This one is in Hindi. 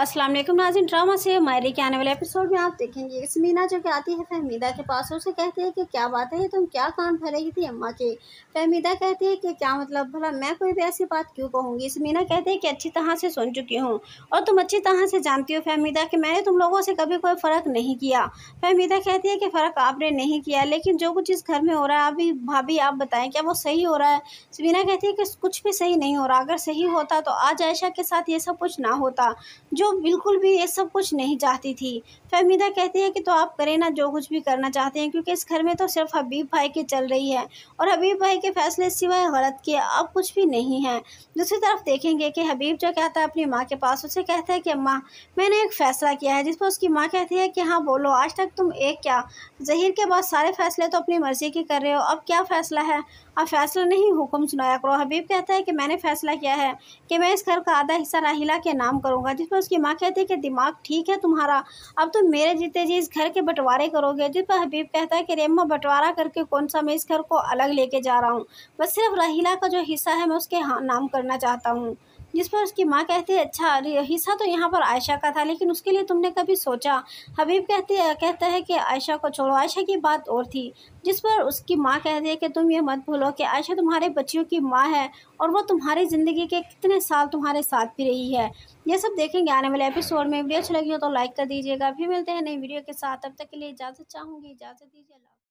अस्सलाम वालेकुम नाजिन ड्रामा से मायरे के आने वाले एपिसोड में आप देखेंगे इसमीना जो कि आती है फहमीदा के पास उसे कहती है कि क्या बात है तुम क्या कान भरेगी थी अम्मा के फहमीदा कहती है कि क्या मतलब भला मैं कोई भी ऐसी बात क्यों कहूँगी समीना कहती है कि अच्छी तरह से सुन चुकी हूँ और तुम अच्छी तरह से जानती हो फहमीदा कि मैंने तुम लोगों से कभी कोई फ़र्क नहीं किया फहमीदा कहती है कि फ़र्क आपने नहीं किया लेकिन जो कुछ इस घर में हो रहा है अभी भाभी आप बताएं क्या वो सही हो रहा है इसमीना कहती है कि कुछ भी सही नहीं हो रहा अगर सही होता तो आज आयशा के साथ ये सब कुछ ना होता जो बिल्कुल भी ये सब कुछ नहीं चाहती थी फहमीदा कहती है कि तो आप करें ना जो कुछ भी करना चाहते हैं क्योंकि इस घर में तो सिर्फ हबीब भाई की चल रही है और हबीब भाई के फैसले सिवाय गलत किए अब कुछ भी नहीं है दूसरी तरफ देखेंगे कि हबीब जो कहता है अपनी माँ के पास उसे कहता है कि अम्मा मैंने एक फ़ैसला किया है जिस पर उसकी माँ कहती है कि हाँ बोलो आज तक तुम एक क्या जहीर के बाद सारे फैसले तो अपनी मर्ज़ी के कर रहे हो अब क्या फ़ैसला है अब फैसला नहीं हुक्म सुनाया करो हबीब कहता है कि मैंने फ़ैसला किया है कि मैं इस घर का आधा हिस्सा राहिला के नाम करूँगा जिस पर उसकी माँ कहती है कि दिमाग ठीक है तुम्हारा अब तुम मेरे जीते जी इस घर के बंटवारे करोगे जिस पर हबीब कहता है कि रेम्मा बंटवारा करके कौन सा मैं इस घर को अलग लेके जा रहा हूँ बस सिर्फ रहीला का जो हिस्सा है मैं उसके नाम करना चाहता हूँ जिस पर उसकी माँ कहती है अच्छा हिस्सा तो यहाँ पर आयशा का था लेकिन उसके लिए तुमने कभी सोचा हबीब कहते कहता है कि आयशा को छोड़ो आयशा की बात और थी जिस पर उसकी माँ कहती है कि तुम ये मत भूलो कि आयशा तुम्हारे बच्चियों की माँ है और वो तुम्हारी ज़िंदगी के कितने साल तुम्हारे साथ भी रही है ये सब देखेंगे आने वाले एपिसोड में वीडियो अच्छी लगी हो तो लाइक कर दीजिएगा फिर मिलते हैं नई वीडियो के साथ तब तक के लिए इजाज़त चाहूँगी इजाज़त दीजिए